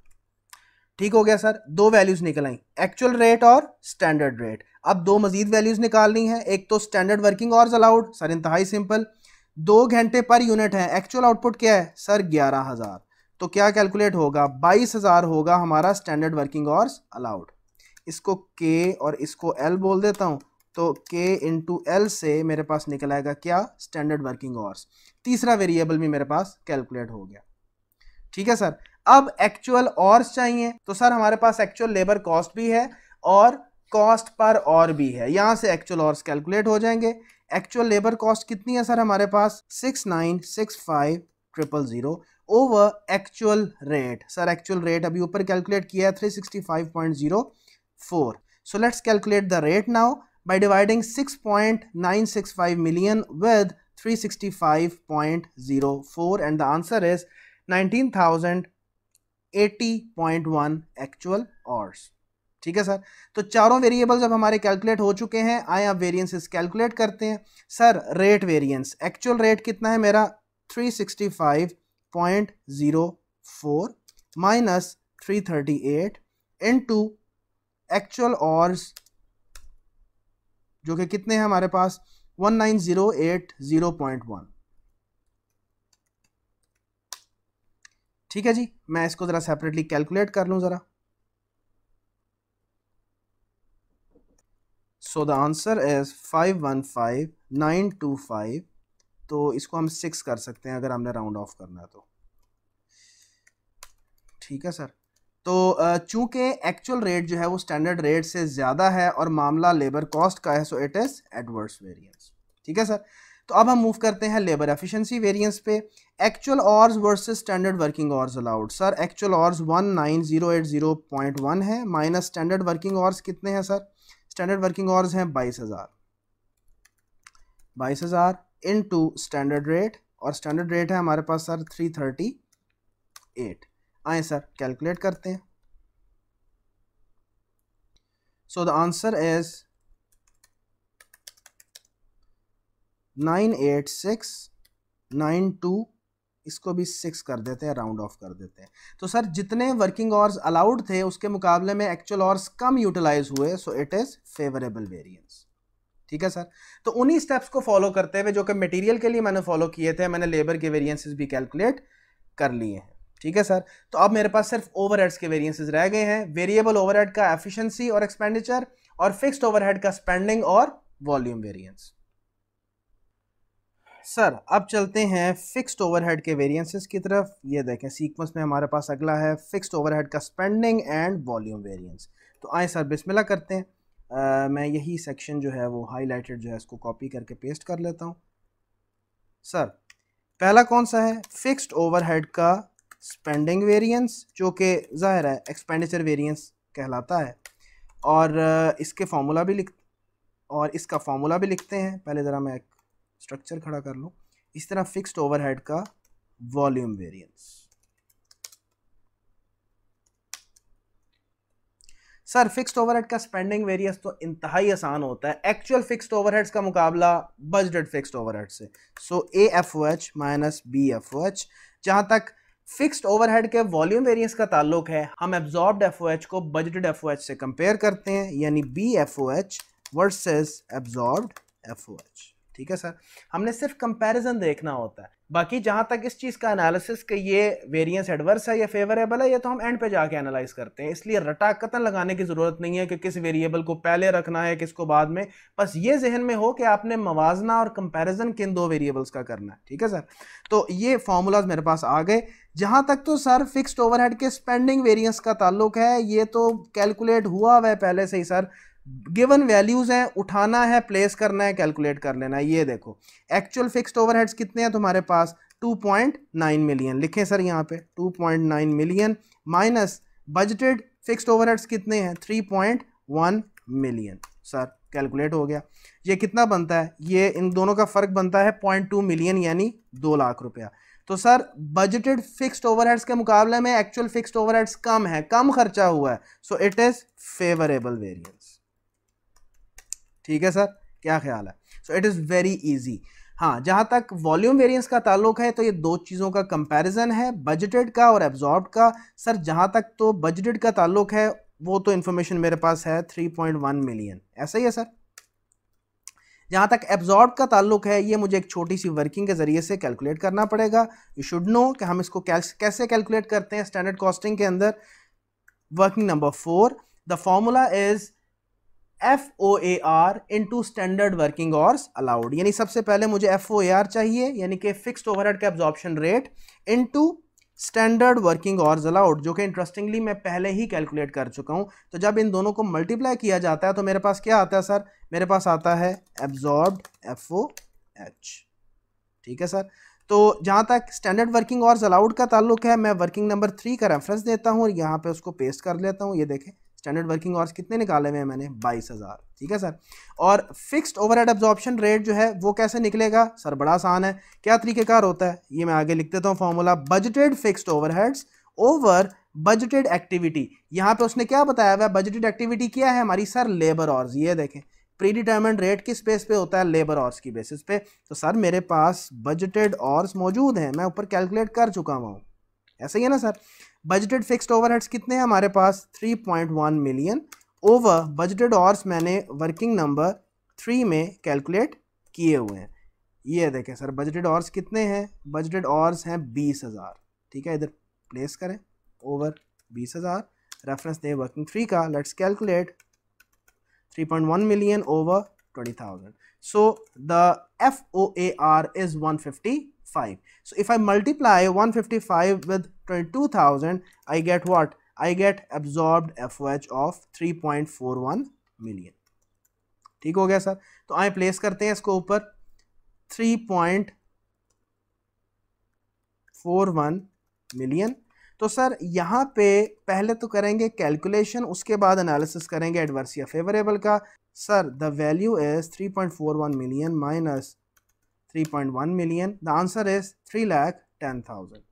ठीक हो गया सर दो वैल्यूज निकल आई एक्चुअल रेट और स्टैंडर्ड रेट अब दो मजीद वैल्यूज निकालनी है एक तो standard working hours allowed sir इंतहाई सिंपल दो घंटे पर यूनिट है एक्चुअल आउटपुट क्या है सर ग्यारह हज़ार तो क्या कैलकुलेट होगा बाईस हज़ार होगा हमारा स्टैंडर्ड वर्किंग आवर्स अलाउड इसको के और इसको एल बोल देता हूँ तो के इंटू एल से मेरे पास निकल आएगा क्या स्टैंडर्ड वर्किंग आवर्स तीसरा वेरिएबल भी मेरे पास कैलकुलेट हो गया ठीक है सर अब एक्चुअल और चाहिए तो सर हमारे पास एक्चुअल लेबर कॉस्ट भी है और कॉस्ट पर और भी है यहाँ से एक्चुअल और कैलकुलेट हो जाएंगे एक्चुअल लेबर कॉस्ट कितनी है सर हमारे पास six nine six five triple zero over actual rate sir actual rate अभी ऊपर कैलकुलेट किया है three sixty five point zero four so let's calculate the rate now by dividing six six point nine five million with three sixty five point zero four and the answer is 19,080.1 actual hours ठीक है सर तो चारों वेरिएबल्स अब हमारे कैलकुलेट हो चुके हैं आए आप वेरिएंसेस कैलकुलेट करते हैं sir rate variance actual rate कितना है मेरा 365.04 माइनस 338 इनटू एक्चुअल ऑर्स जो कि कितने हैं हमारे पास 1908.01 ठीक है जी मैं इसको ज़रा सेपरेटली कैलकुलेट कर लूँ ज़रा so the answer is five one five nine two five तो इसको हम सिक्स कर सकते हैं अगर हमने राउंड ऑफ करना है तो ठीक है सर तो चूंकि एक्चुअल रेट जो है वो स्टैंडर्ड रेट से ज़्यादा है और मामला लेबर कॉस्ट का है so it is adverse variance ठीक है सर तो अब हम मूव करते हैं लेबर एफिशिएंसी वेरिएंस पे actual hours versus standard working hours allowed sir actual hours 19080.1 है माइनस स्टैंडर्ड वर्किंग आवर्स कितने हैं सर स्टैंडर्ड वर्किंग आवर्स हैं बाईस हज़ार बाईस हज़ार इन टू स्टैंडर्ड रेट और स्टैंडर्ड रेट है हमारे पास सर थ्री थर्टी एट आए सर कैलकुलेट करते हैं so the answer is nine eight six nine two इसको भी सिक्स कर देते हैं राउंड ऑफ कर देते हैं तो सर जितने वर्किंग आवर्स अलाउड थे उसके मुकाबले में एक्चुअल आवर्स कम यूटिलाइज हुए so it is favourable variance ठीक है सर तो उन्हीं स्टेप्स को फॉलो करते हुए जो कि मटेरियल के लिए मैंने फॉलो किए थे मैंने लेबर के वेरिएंसेस भी कैलकुलेट कर लिए हैं ठीक है सर तो अब मेरे पास सिर्फ ओवरहेड्स के वेरिएंसेस रह गए हैं वेरिएबल ओवरहेड का एफिशियंसी और एक्सपेंडिचर और फिक्सड ओवरहेड का स्पेंडिंग और वॉल्यूम वेरियंस सर अब चलते हैं फिक्स्ड ओवरहेड के वेरिएंसेस की तरफ ये देखें सीक्वेंस में हमारे पास अगला है फिक्स्ड ओवरहेड का स्पेंडिंग एंड वॉल्यूम वेरिएंस तो आए सर बिस्मिल्लाह करते हैं आ, मैं यही सेक्शन जो है वो हाईलाइटेड जो है इसको कॉपी करके पेस्ट कर लेता हूँ सर पहला कौन सा है फिक्स्ड हेड का स्पेंडिंग वेरियंस जो कि ज़ाहिर है एक्सपेंडिचर वेरियंस कहलाता है और इसके फार्मूला भी लिख और इसका फार्मूला भी लिखते हैं पहले ज़रा मैं स्ट्रक्चर खड़ा कर लो इस तरह फिक्स्ड ओवरहेड का volume variance sir fixed overhead का स्पेंडिंग वेरिएंस तो इंतहाई आसान होता है एक्चुअल फिक्स्ड ओवरहेड्स का मुकाबला बजटेड फिक्स्ड ओवरहेड से so A F O H minus B F O H जहां तक फिक्स्ड ओवरहेड के वॉल्यूम वेरिएंस का ताल्लुक है हम एब्जॉर्ब्ड एफ ओ एच को बजटेड एफ ओ एच से कंपेयर करते हैं यानी B F O H versus absorbed F O H ठीक है सर हमने सिर्फ कंपैरिजन देखना होता है बाकी जहाँ तक इस चीज़ का एनालिसिस कि ये वेरिएंस एडवर्स है या फेवरेबल है ये तो हम एंड पे जाके एनालाइज करते हैं इसलिए रटा कतन लगाने की ज़रूरत नहीं है कि किस वेरिएबल को पहले रखना है किसको बाद में बस ये जहन में हो कि आपने मवाजना और कंपैरिजन किन दो वेरिएबल्स का करना है ठीक है सर तो ये फार्मूलाज मेरे पास आ गए जहाँ तक तो सर फिक्स्ड ओवरहेड के स्पेंडिंग वेरिएंस का ताल्लुक है ये तो कैलकुलेट हुआ हुआ है पहले से ही सर गिवन वैल्यूज़ हैं उठाना है प्लेस करना है कैलकुलेट कर लेना है ये देखो एक्चुअल फिक्स्ड ओवरहेड्स कितने हैं तुम्हारे पास 2.9 मिलियन लिखें सर यहाँ पे 2.9 million minus budgeted fixed overheads कितने हैं 3.1 मिलियन सर कैलकुलेट हो गया ये कितना बनता है ये इन दोनों का फ़र्क बनता है पॉइंट टू मिलियन यानी दो लाख रुपया तो सर बजटेड फिक्स्ड ओवरहेड्स के मुकाबले में एक्चुअल फिक्स्ड ओवरहेड्स कम है कम खर्चा हुआ है so it is favourable variance ठीक है सर क्या ख्याल है so it is very easy हाँ जहाँ तक वॉल्यूम वेरिएंस का ताल्लुक है तो ये दो चीज़ों का कंपैरिजन है बजटेड का और एब्जॉर्ब का सर जहाँ तक तो बजटेड का ताल्लुक है वो तो इन्फॉर्मेशन मेरे पास है 3.1 मिलियन ऐसा ही है सर जहाँ तक एब्जॉर्ब का ताल्लुक है ये मुझे एक छोटी सी वर्किंग के ज़रिए से कैलकुलेट करना पड़ेगा यू शुड नो कि हम इसको कैसे कैलकुलेट करते हैं स्टैंडर्ड कॉस्टिंग के अंदर working number four the formula is F O A R into standard working hours allowed यानी सबसे पहले मुझे एफ ओ ए आर चाहिए यानी कि ओवर हेड के absorption rate into standard working hours allowed जो कि इंटरेस्टिंगली मैं पहले ही कैलकुलेट कर चुका हूँ तो जब इन दोनों को मल्टीप्लाई किया जाता है तो मेरे पास क्या आता है सर मेरे पास आता है एब्जॉर्ब एफ ओ एच ठीक है सर तो जहाँ तक स्टैंडर्ड वर्किंग आवर्स अलाउड का ताल्लुक है मैं वर्किंग नंबर थ्री का रेफरेंस देता हूँ और यहाँ पर उसको पेस्ट कर लेता हूँ ये देखें स्टैंडर्ड वर्किंग आवर्स कितने निकाले हुए हैं मैंने बाईस हज़ार ठीक है सर और फिक्स्ड ओवरहेड एब्जॉर्प्शन रेट जो है वो कैसे निकलेगा सर बड़ा आसान है क्या तरीकेकार होता है ये मैं आगे लिख देता हूँ formula budgeted fixed overheads over budgeted activity यहाँ पे उसने क्या बताया हुआ बजटेड एक्टिविटी क्या है हमारी सर लेबर आवर्स ये देखें प्री डिटर्मेंट रेट किस बेस पे होता है लेबर आवर्स की बेसिस पे तो सर मेरे पास बजटेड आवर्स मौजूद हैं मैं ऊपर कैलकुलेट कर चुका हुआ हूँ ऐसे ही है ना सर बजटेड फिक्स्ड ओवरहेड्स कितने हैं हमारे पास 3.1 मिलियन ओवर बजटेड ऑर्स मैंने वर्किंग नंबर थ्री में कैलकुलेट किए हुए हैं ये देखें सर बजटेड ऑर्स कितने हैं बजटेड ऑर्स हैं बीस हज़ार ठीक है इधर प्लेस करें ओवर बीस हज़ार रेफरेंस दें वर्किंग थ्री का let's calculate three point one million over twenty thousand so the F O A R is one fifty 155 so if i multiply 155 with 22000 i get what i get absorbed foh of 3.41 million ठीक हो गया सर तो आए प्लेस करते हैं इसको ऊपर 3.41 मिलियन तो सर यहाँ पे पहले तो करेंगे कैलकुलेशन उसके बाद एनालिसिस करेंगे एडवर्स या फेवरेबल का sir the value is 3.41 million minus 3.1 million. The answer is 3 lakh 10,000.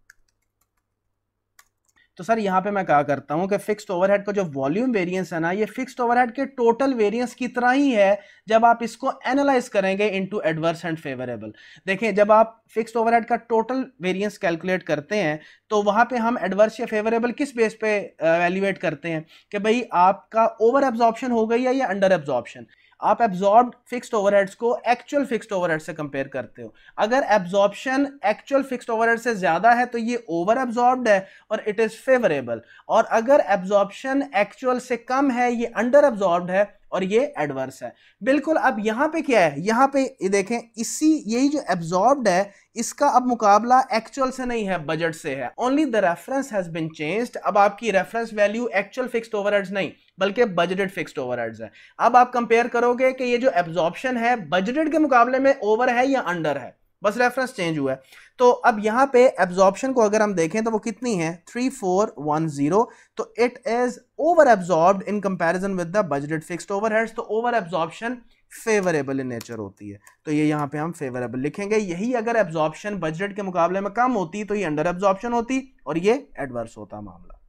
तो सर यहाँ पे मैं क्या करता हूँ कि फिक्स्ड ओवरहेड का जो वॉल्यूम वेरिएंस है ना ये फिक्स्ड ओवरहेड के टोटल वेरिएंस की तरह ही है जब आप इसको एनालाइज करेंगे इनटू एडवर्स एंड फेवरेबल देखें जब आप फिक्स्ड ओवरहेड का टोटल वेरिएंस कैलकुलेट करते हैं तो वहाँ पे हम एडवर्स या फेवरेबल किस बेस पे वैल्यूएट करते हैं कि भाई आपका ओवर एब्जॉर्प्शन हो गई है या अंडर एब्जॉर्प्शन आप एब्जॉर्ब फिक्स्ड ओवरहेड्स को एक्चुअल फिक्स्ड ओवरहेड से कंपेयर करते हो अगर एब्जॉर्प्शन एक्चुअल फिक्स्ड ओवरहेड से ज़्यादा है तो ये ओवर एब्जॉर्ब्ड है और इट इज़ फेवरेबल और अगर एब्जॉर्प्शन एक्चुअल से कम है ये अंडर एब्जॉर्ब्ड है और ये एडवर्स है बिल्कुल अब यहां पे क्या है यहां पे ये देखें इसी यही जो एब्जॉर्ब्ड है इसका अब मुकाबला एक्चुअल से नहीं है बजट से है only the reference has been changed अब आपकी reference value actual fixed overheads नहीं बल्कि बजटेड फिक्स्ड ओवरहेड्स हैं अब आप कंपेयर करोगे कि ये जो एब्जॉर्प्शन है बजटेड के मुकाबले में ओवर है या अंडर है बस रेफरेंस चेंज हुआ है तो अब यहाँ पे एब्जॉर्प्शन को अगर हम देखें तो वो कितनी है थ्री फोर वन जीरो तो it is over absorb in comparison with the budgeted fixed overheads तो over absorption favourable in nature होती है तो ये यहाँ पे हम फेवरेबल लिखेंगे यही अगर एब्जॉर्प्शन बजट के मुकाबले में कम होती तो ये अंडर एब्जॉर्प्शन होती और ये एडवर्स होता मामला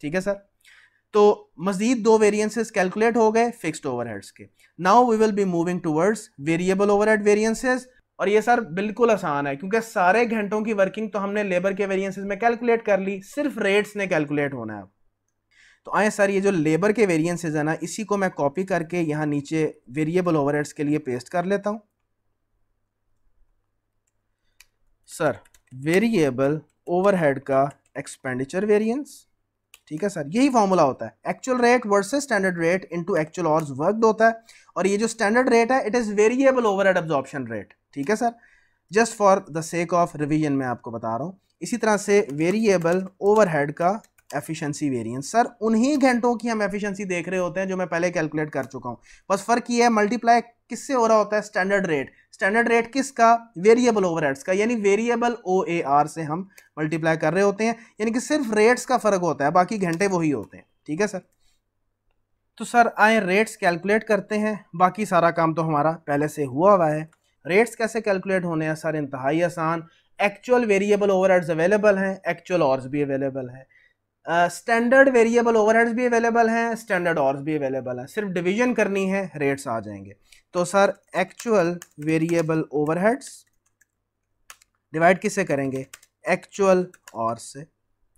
ठीक है सर तो मजीद दो वेरियंसेस कैलकुलेट हो गए फिक्स्ड ओवरहेड्स के now we will be moving towards variable overhead variances और ये सर बिल्कुल आसान है क्योंकि सारे घंटों की वर्किंग तो हमने लेबर के वेरियंसेस में कैलकुलेट कर ली सिर्फ रेट्स ने कैलकुलेट होना है तो आए सर ये जो लेबर के वेरियंसेज है ना इसी को मैं कॉपी करके यहाँ नीचे वेरिएबल ओवरहेड्स के लिए पेस्ट कर लेता हूँ सर वेरिएबल ओवरहेड का एक्सपेंडिचर वेरियंस ठीक है सर यही फॉर्मूला होता है actual rate versus standard rate into actual hours worked होता है और ये जो स्टैंडर्ड रेट है it is variable overhead rate ठीक है sir just for the sake of revision मैं आपको बता रहा हूँ इसी तरह से वेरिएबल ओवरहेड का एफिशिएंसी वेरिएंस सर उन्हीं घंटों की हम एफिशिएंसी देख रहे होते हैं जो मैं पहले कैलकुलेट कर चुका हूँ बस फर्क ये है मल्टीप्लाई किससे हो रहा होता है स्टैंडर्ड रेट स्टैंडर्ड रेट किसका वेरिएबल ओवरहेड्स का यानी वेरिएबल ओ ए आर से हम मल्टीप्लाई कर रहे होते हैं यानी कि सिर्फ रेट्स का फर्क होता है बाकी घंटे वही होते हैं ठीक है सर तो सर आए रेट्स कैलकुलेट करते हैं बाकी सारा काम तो हमारा पहले से हुआ हुआ है रेट्स कैसे कैलकुलेट होने हैं सर इंतहाई आसान एक्चुअल वेरिएबल ओवरहेड्स अवेलेबल हैं एक्चुअल ऑर्स भी अवेलेबल हैं स्टैंडर्ड वेरिएबल ओवरहेड्स भी अवेलेबल हैं स्टैंडर्ड ऑर्स भी अवेलेबल हैं सिर्फ डिवीजन करनी है रेट्स आ जाएंगे तो sir actual variable overheads divide किससे करेंगे एक्चुअल और से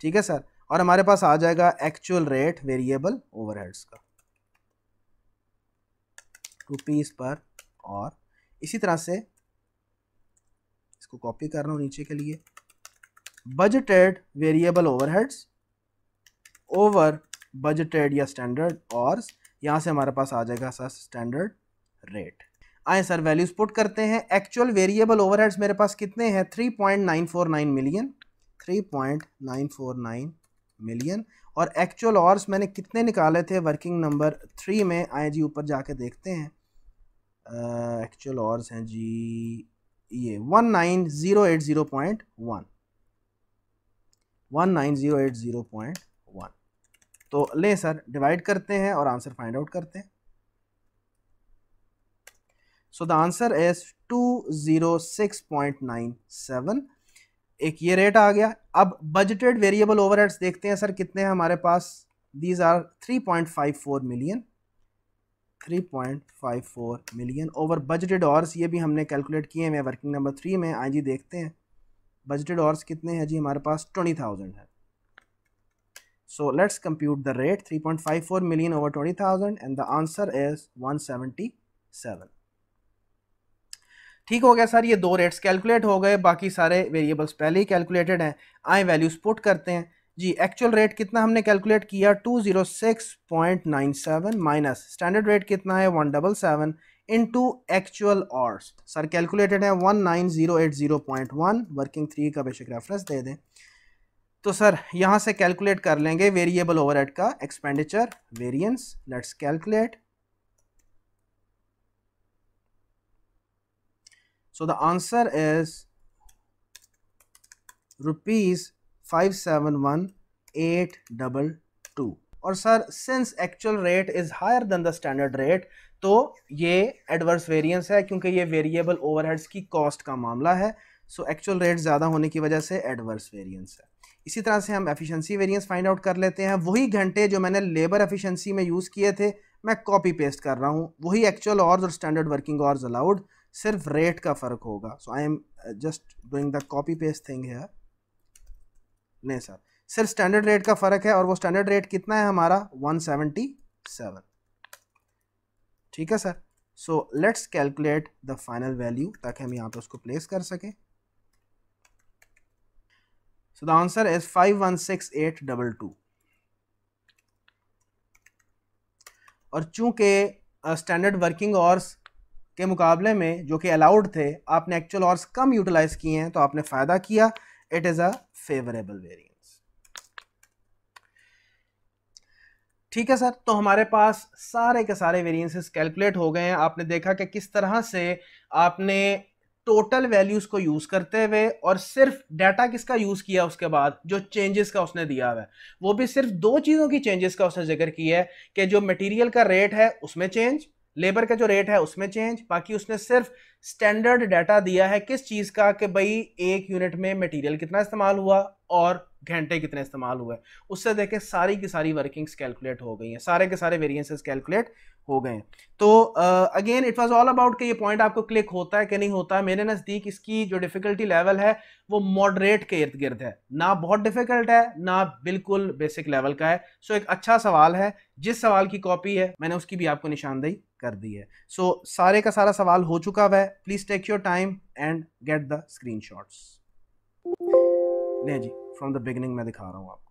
ठीक है सर और हमारे पास आ जाएगा एक्चुअल रेट वेरिएबल ओवरहेड्स का रुपीज़ पर और इसी तरह से इसको कॉपी कर रहा हूँ नीचे के लिए budgeted variable overheads over budgeted या स्टैंडर्ड और यहाँ से हमारे पास आ जाएगा सर स्टैंडर्ड रेट आए सर वैल्यूज पुट करते हैं एक्चुअल वेरिएबल ओवरहेड्स मेरे पास कितने हैं 3.949 मिलियन 3.949 मिलियन और एक्चुअल ऑर्स मैंने कितने निकाले थे वर्किंग नंबर थ्री में आए जी ऊपर जाके देखते हैं एक्चुअल ऑर्स हैं जी ये one nine zero eight zero point one one nine zero eight zero point तो ले सर डिवाइड करते हैं और आंसर फाइंड आउट करते हैं so the answer is two zero six point nine seven एक ये रेट आ गया अब बजटेड वेरिएबल ओवरहेड्स देखते हैं सर कितने हैं हमारे पास these are three point five four million three point five four million over budgeted hours ये भी हमने कैलकुलेट किए हैं वर्किंग नंबर थ्री में आई जी देखते हैं बजटेड ऑर्स कितने हैं जी हमारे पास ट्वेंटी थाउजेंड है So let's compute the rate 3.54 million over 20,000 and the answer is 177. ठीक हो गया सर ये दो रेट्स कैलकुलेट हो गए बाकी सारे वेरिएबल्स पहले ही कैलकुलेटेड हैं आई वैल्यूज पुट करते हैं जी एक्चुअल रेट कितना हमने कैलकुलेट किया 206.97 माइनस स्टैंडर्ड रेट कितना है 177 into actual hours sir calculated है 19080.1 वर्किंग थ्री का बेशक रेफरेंस दे दें तो सर यहां से कैलकुलेट कर लेंगे वेरिएबल ओवरहेड का expenditure variance let's calculate so the answer is rupees five seven one eight double two और sir since actual rate is higher than the standard rate तो ये एडवर्स वेरिएंस है क्योंकि ये वेरिएबल ओवरहेड्स की कॉस्ट का मामला है सो एक्चुअल रेट ज़्यादा होने की वजह से एडवर्स वेरिएंस है इसी तरह से हम एफिशिएंसी वेरिएंस फाइंड आउट कर लेते हैं वही घंटे जो मैंने लेबर एफिशिएंसी में यूज़ किए थे मैं कॉपी पेस्ट कर रहा हूँ वही एक्चुअल ऑर्ज और स्टैंडर्ड वर्किंग ऑर्ज अलाउड सिर्फ रेट का फ़र्क होगा so I am just doing the copy paste thing है नहीं सर सिर्फ स्टैंडर्ड रेट का फ़र्क है और वो स्टैंडर्ड रेट कितना है हमारा सेवन ठीक है sir so let's calculate the final value ताकि हम यहाँ पर उसको प्लेस कर सकें So the answer is 5168822 और चूंकि स्टैंडर्ड वर्किंग आवर्स के मुकाबले में जो कि अलाउड थे आपने एक्चुअल आवर्स कम यूटिलाइज किए हैं तो आपने फ़ायदा किया it is a favourable variance ठीक है सर तो हमारे पास सारे के सारे वेरिएंसेस कैलकुलेट हो गए हैं आपने देखा कि किस तरह से आपने टोटल वैल्यूज को यूज करते हुए और सिर्फ डाटा किसका यूज किया उसके बाद जो चेंजेस का उसने दिया हुआ है वो भी सिर्फ दो चीजों की चेंजेस का उसने जिक्र किया है कि जो मटेरियल का रेट है उसमें चेंज लेबर का जो रेट है उसमें चेंज बाकी उसने सिर्फ स्टैंडर्ड डाटा दिया है किस चीज़ का कि भाई एक यूनिट में मटेरियल कितना इस्तेमाल हुआ और घंटे कितने इस्तेमाल हुए उससे देखें सारी की सारी वर्किंग्स कैलकुलेट हो गई हैं सारे के सारे वेरिएंसेस कैलकुलेट हो गए तो again it was all about कि ये पॉइंट आपको क्लिक होता है कि नहीं होता है मेरे नज़दीक इसकी जो डिफ़िकल्टी लेवल है वो मॉडरेट के इर्द गिर्द है ना बहुत डिफ़िकल्ट है ना बिल्कुल बेसिक लेवल का है सो so, एक अच्छा सवाल है जिस सवाल की कॉपी है मैंने उसकी भी आपको निशानदेही कर दी है सो so, सारे का सारा सवाल हो चुका हुआ है please take your time and get the screen नहीं जी फ्रॉम द बिगिनिंग मैं दिखा रहा हूँ आपको